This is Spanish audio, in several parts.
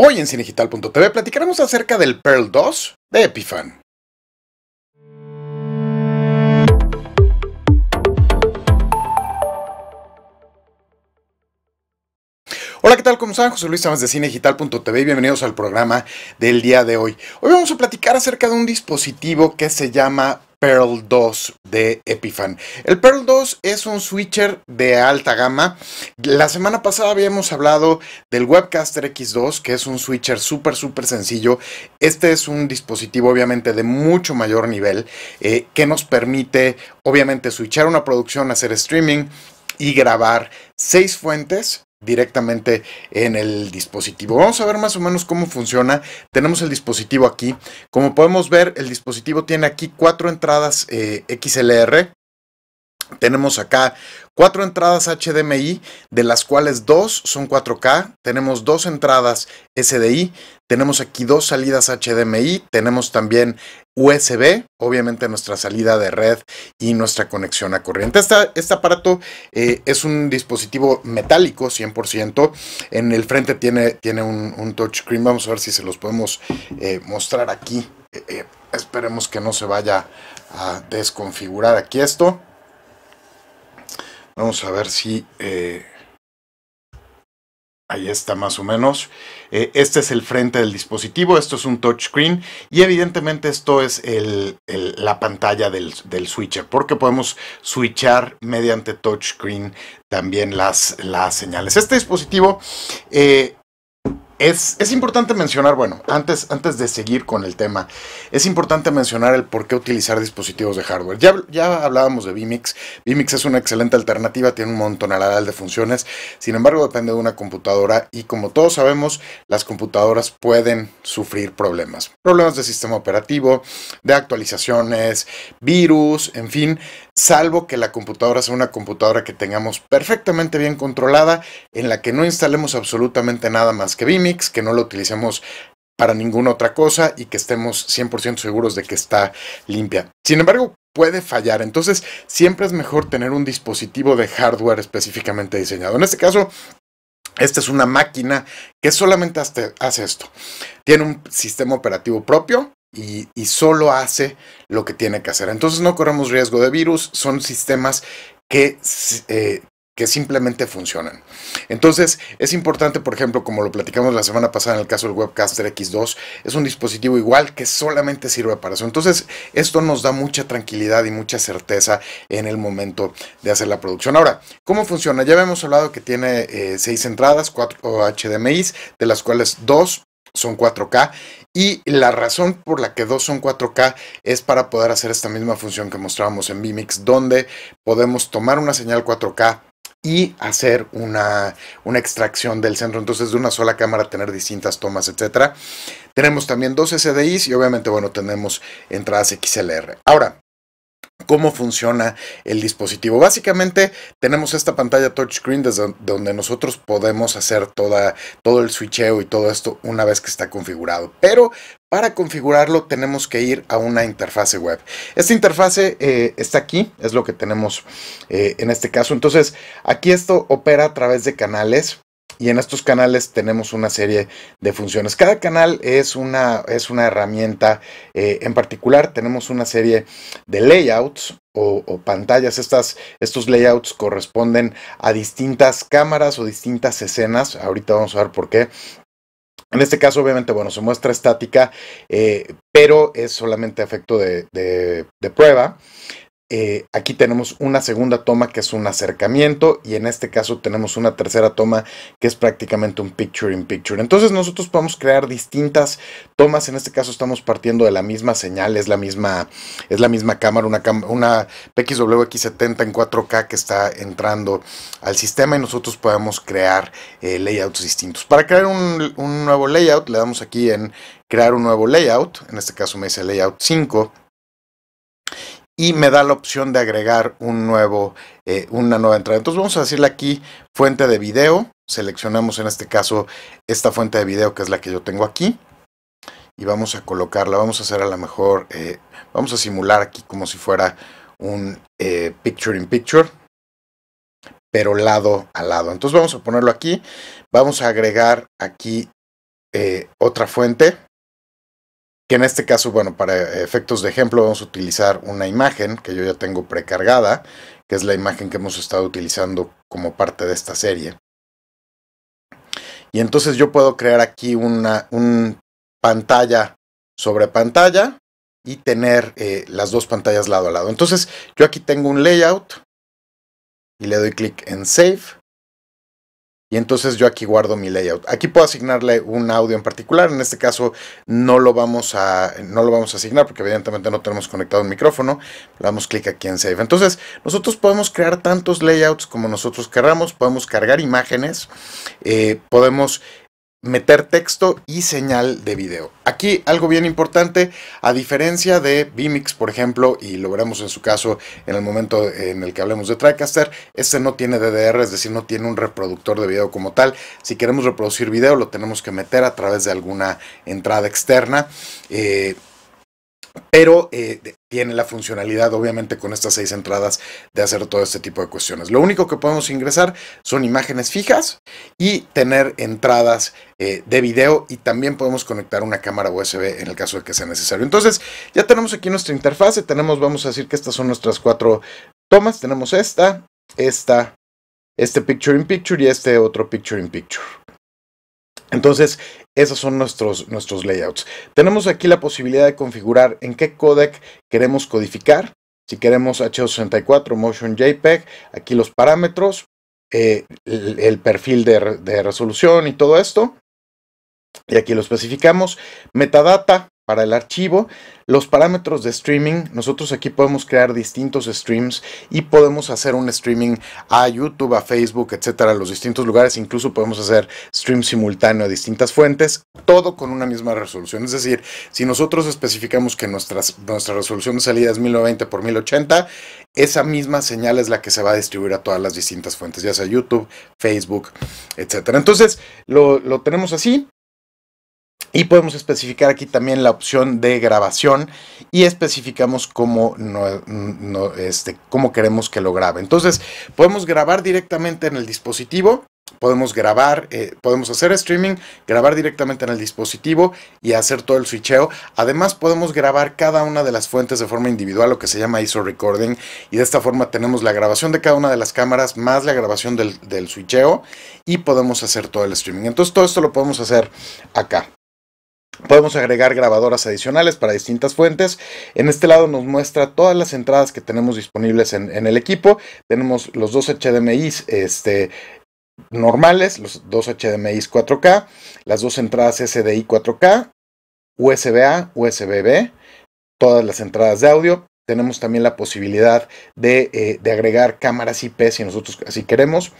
Hoy en Cinegital.tv platicaremos acerca del Pearl 2 de Epifan. Hola, ¿qué tal? ¿Cómo están? José Luis estamos de Cinegital.tv y bienvenidos al programa del día de hoy. Hoy vamos a platicar acerca de un dispositivo que se llama Pearl 2 de Epifan. El Pearl 2 es un switcher de alta gama. La semana pasada habíamos hablado del Webcaster X2, que es un switcher súper, súper sencillo. Este es un dispositivo obviamente de mucho mayor nivel, eh, que nos permite obviamente switchar una producción, hacer streaming y grabar seis fuentes directamente en el dispositivo. Vamos a ver más o menos cómo funciona. Tenemos el dispositivo aquí. Como podemos ver, el dispositivo tiene aquí cuatro entradas eh, XLR tenemos acá cuatro entradas HDMI, de las cuales dos son 4K. Tenemos dos entradas SDI. Tenemos aquí dos salidas HDMI. Tenemos también USB, obviamente nuestra salida de red y nuestra conexión a corriente. este aparato eh, es un dispositivo metálico 100%. En el frente tiene, un, touchscreen. Vamos a ver si se los podemos eh, mostrar aquí. Eh, esperemos que no se vaya a desconfigurar aquí esto. Vamos a ver si... Eh, ahí está más o menos. Eh, este es el frente del dispositivo, esto es un touchscreen y evidentemente esto es la pantalla del, switcher porque podemos switchar mediante touchscreen también las, las señales. Este dispositivo... Eh, es, importante mencionar, bueno, antes, antes de seguir con el tema, es importante mencionar el por qué utilizar dispositivos de hardware. Ya, ya hablábamos de vMix. vMix es una excelente alternativa, tiene un montón aladal de funciones. Sin embargo, depende de una computadora y como todos sabemos, las computadoras pueden sufrir problemas. Problemas de sistema operativo, de actualizaciones, virus, en fin salvo que la computadora sea una computadora que tengamos perfectamente bien controlada, en la que no instalemos absolutamente nada más que Vimix, que no lo utilicemos para ninguna otra cosa y que estemos 100% seguros de que está limpia. Sin embargo, puede fallar, entonces siempre es mejor tener un dispositivo de hardware específicamente diseñado. En este caso, esta es una máquina que solamente hace esto. Tiene un sistema operativo propio, y, solo hace lo que tiene que hacer. Entonces no corremos riesgo de virus, son sistemas que eh, que simplemente funcionan. Entonces, es importante, por ejemplo, como lo platicamos la semana pasada en el caso del Webcaster X2, es un dispositivo igual que solamente sirve para eso. Entonces, esto nos da mucha tranquilidad y mucha certeza en el momento de hacer la producción. Ahora, ¿cómo funciona? Ya habíamos hablado que tiene eh, seis entradas, cuatro HDMIs, de las cuales dos son 4K y la razón por la que dos son 4K es para poder hacer esta misma función que mostrábamos en VMIX donde podemos tomar una señal 4K y hacer una, una, extracción del centro. Entonces, de una sola cámara tener distintas tomas, etcétera. Tenemos también dos SDIs y obviamente, bueno, tenemos entradas XLR. Ahora, cómo funciona el dispositivo. Básicamente tenemos esta pantalla touchscreen desde donde nosotros podemos hacer toda, todo el switcheo y todo esto una vez que está configurado. Pero para configurarlo tenemos que ir a una interfase web. Esta interfase eh, está aquí, es lo que tenemos eh, en este caso. Entonces aquí esto opera a través de canales y en estos canales tenemos una serie de funciones. Cada canal es una, es una herramienta eh, en particular. Tenemos una serie de layouts o, pantallas. Estas, estos layouts corresponden a distintas cámaras o distintas escenas. Ahorita vamos a ver por qué. En este caso, obviamente, bueno, se muestra estática, eh, pero es solamente efecto de, de prueba. Eh, aquí tenemos una segunda toma que es un acercamiento y en este caso tenemos una tercera toma que es prácticamente un picture in picture. Entonces nosotros podemos crear distintas tomas, en este caso estamos partiendo de la misma señal, es la misma, es la misma cámara, una, una PXWX70 en 4K que está entrando al sistema y nosotros podemos crear eh, layouts distintos. Para crear un, un nuevo layout le damos aquí en crear un nuevo layout, en este caso me dice layout 5 y me da la opción de agregar un nuevo, eh, una nueva entrada. Entonces vamos a decirle aquí fuente de video. Seleccionamos en este caso esta fuente de video que es la que yo tengo aquí. Y vamos a colocarla, vamos a hacer a lo mejor, eh, vamos a simular aquí como si fuera un eh, picture in picture pero lado a lado. Entonces vamos a ponerlo aquí. Vamos a agregar aquí otra fuente que en este caso, bueno, para efectos de ejemplo vamos a utilizar una imagen que yo ya tengo precargada, que es la imagen que hemos estado utilizando como parte de esta serie. Y entonces yo puedo crear aquí una pantalla sobre pantalla y tener eh, las dos pantallas lado a lado. Entonces yo aquí tengo un layout y le doy clic en Save y entonces yo aquí guardo mi layout. Aquí puedo asignarle un audio en particular, en este caso no lo vamos a, no lo vamos a asignar porque evidentemente no tenemos conectado un micrófono, le damos clic aquí en Save. Entonces nosotros podemos crear tantos layouts como nosotros queramos, podemos cargar imágenes, eh, podemos meter texto y señal de video. Aquí algo bien importante, a diferencia de Vimix, por ejemplo, y lo veremos en su caso en el momento en el que hablemos de TriCaster, este no tiene DDR, es decir, no tiene un reproductor de video como tal. Si queremos reproducir video, lo tenemos que meter a través de alguna entrada externa. Eh, pero eh, tiene la funcionalidad, obviamente, con estas seis entradas de hacer todo este tipo de cuestiones. Lo único que podemos ingresar son imágenes fijas y tener entradas eh, de video y también podemos conectar una cámara USB en el caso de que sea necesario. Entonces, ya tenemos aquí nuestra interfase, tenemos, vamos a decir que estas son nuestras cuatro tomas, tenemos esta, esta, este Picture in Picture y este otro Picture in Picture. Entonces, esos son nuestros, nuestros layouts. Tenemos aquí la posibilidad de configurar en qué codec queremos codificar. Si queremos H264, Motion JPEG, aquí los parámetros, eh, el, perfil de resolución y todo esto. Y aquí lo especificamos. Metadata, para el archivo, los parámetros de streaming, nosotros aquí podemos crear distintos streams y podemos hacer un streaming a YouTube, a Facebook, etcétera, a los distintos lugares, incluso podemos hacer stream simultáneo a distintas fuentes, todo con una misma resolución, es decir, si nosotros especificamos que nuestra resolución de salida es 1090 por 1080, esa misma señal es la que se va a distribuir a todas las distintas fuentes, ya sea YouTube, Facebook, etcétera. Entonces, lo, lo tenemos así, y podemos especificar aquí también la opción de grabación y especificamos cómo, no, este, queremos que lo grabe. Entonces podemos grabar directamente en el dispositivo podemos grabar, eh, podemos hacer streaming, grabar directamente en el dispositivo y hacer todo el switcheo. Además, podemos grabar cada una de las fuentes de forma individual, lo que se llama ISO recording, y de esta forma tenemos la grabación de cada una de las cámaras más la grabación del, del switcheo y podemos hacer todo el streaming. Entonces, todo esto lo podemos hacer acá. Podemos agregar grabadoras adicionales para distintas fuentes. En este lado nos muestra todas las entradas que tenemos disponibles en, el equipo. Tenemos los dos HDMI este, normales, los dos HDMI 4K, las dos entradas SDI 4K, USB-A, USB-B, todas las entradas de audio, tenemos también la posibilidad de, eh, agregar cámaras IP si nosotros así queremos.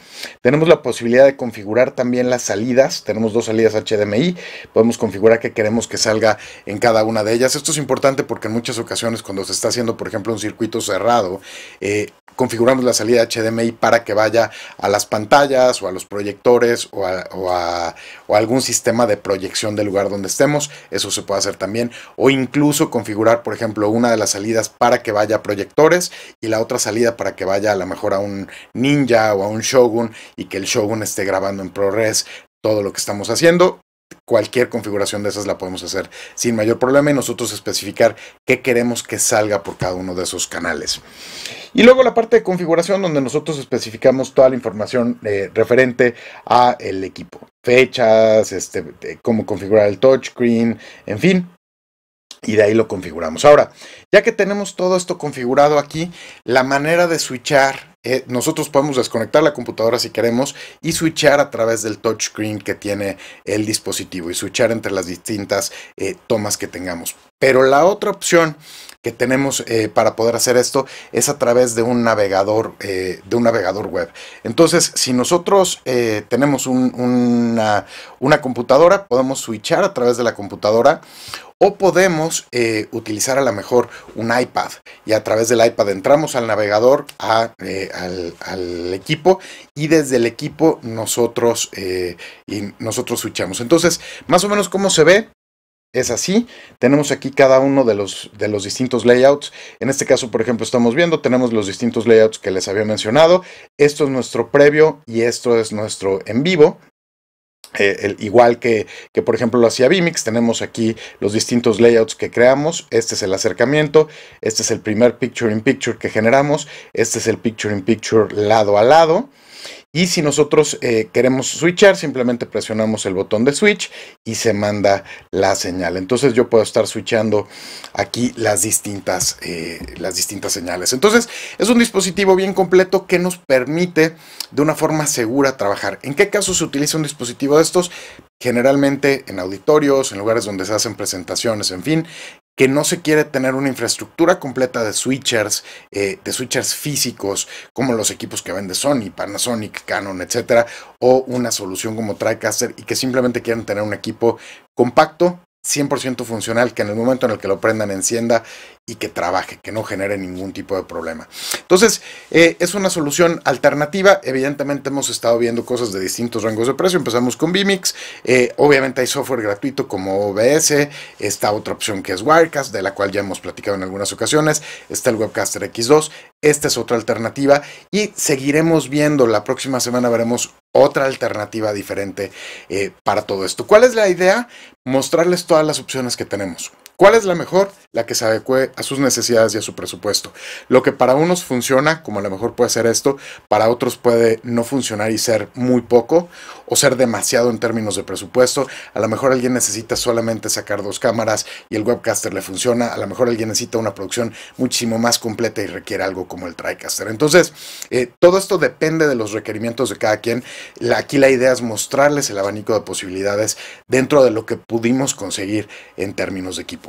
Tenemos la posibilidad de configurar también las salidas. Tenemos dos salidas HDMI. Podemos configurar que queremos que salga en cada una de ellas. Esto es importante porque en muchas ocasiones cuando se está haciendo, por ejemplo, un circuito cerrado, eh, configuramos la salida HDMI para que vaya a las pantallas o a los proyectores o o a, algún sistema de proyección del lugar donde estemos. Eso se puede hacer también. O incluso configurar, por ejemplo, una de las salidas para que vaya a proyectores y la otra salida para que vaya a lo mejor a un ninja o a un shogun y que el shogun esté grabando en ProRes todo lo que estamos haciendo. Cualquier configuración de esas la podemos hacer sin mayor problema y nosotros especificar qué queremos que salga por cada uno de esos canales. Y luego la parte de configuración donde nosotros especificamos toda la información eh, referente a el equipo. Fechas, este, cómo configurar el touchscreen, en fin, y de ahí lo configuramos. Ahora, ya que tenemos todo esto configurado aquí, la manera de switchar eh, nosotros podemos desconectar la computadora si queremos y switchar a través del touchscreen que tiene el dispositivo y switchar entre las distintas eh, tomas que tengamos. Pero la otra opción que tenemos eh, para poder hacer esto es a través de un navegador, de un navegador web. Entonces, si nosotros tenemos una, una, computadora, podemos switchar a través de la computadora o podemos utilizar a lo mejor un iPad y a través del iPad entramos al navegador a al, equipo y desde el equipo nosotros, eh, y nosotros switchamos. Entonces, más o menos cómo se ve. Es así, tenemos aquí cada uno de los, de los distintos layouts. En este caso, por ejemplo, estamos viendo, tenemos los distintos layouts que les había mencionado. Esto es nuestro previo y esto es nuestro en vivo. Eh, igual que, que, por ejemplo lo hacía Vimix, tenemos aquí los distintos layouts que creamos. Este es el acercamiento, este es el primer picture in picture que generamos, este es el picture in picture lado a lado. Y si nosotros eh, queremos switchar, simplemente presionamos el botón de switch y se manda la señal. Entonces yo puedo estar switchando aquí las distintas, eh, las distintas señales. Entonces es un dispositivo bien completo que nos permite de una forma segura trabajar. ¿En qué caso se utiliza un dispositivo de estos? Generalmente en auditorios, en lugares donde se hacen presentaciones, en fin, que no se quiere tener una infraestructura completa de switchers, eh, de switchers físicos, como los equipos que vende Sony, Panasonic, Canon, etcétera, o una solución como TriCaster y que simplemente quieren tener un equipo compacto 100% funcional, que en el momento en el que lo prendan encienda y que trabaje, que no genere ningún tipo de problema. Entonces, eh, es una solución alternativa. Evidentemente hemos estado viendo cosas de distintos rangos de precio. Empezamos con Vimix. Eh, obviamente hay software gratuito como OBS. esta otra opción que es Wirecast, de la cual ya hemos platicado en algunas ocasiones. Está el Webcaster X2. Esta es otra alternativa. Y seguiremos viendo. La próxima semana veremos otra alternativa diferente eh, para todo esto. ¿Cuál es la idea? Mostrarles todas las opciones que tenemos. ¿Cuál es la mejor? La que se adecue a sus necesidades y a su presupuesto. Lo que para unos funciona, como a lo mejor puede ser esto, para otros puede no funcionar y ser muy poco o ser demasiado en términos de presupuesto. A lo mejor alguien necesita solamente sacar dos cámaras y el webcaster le funciona. A lo mejor alguien necesita una producción muchísimo más completa y requiere algo como el TriCaster. Entonces, eh, todo esto depende de los requerimientos de cada quien. aquí la idea es mostrarles el abanico de posibilidades dentro de lo que pudimos conseguir en términos de equipo.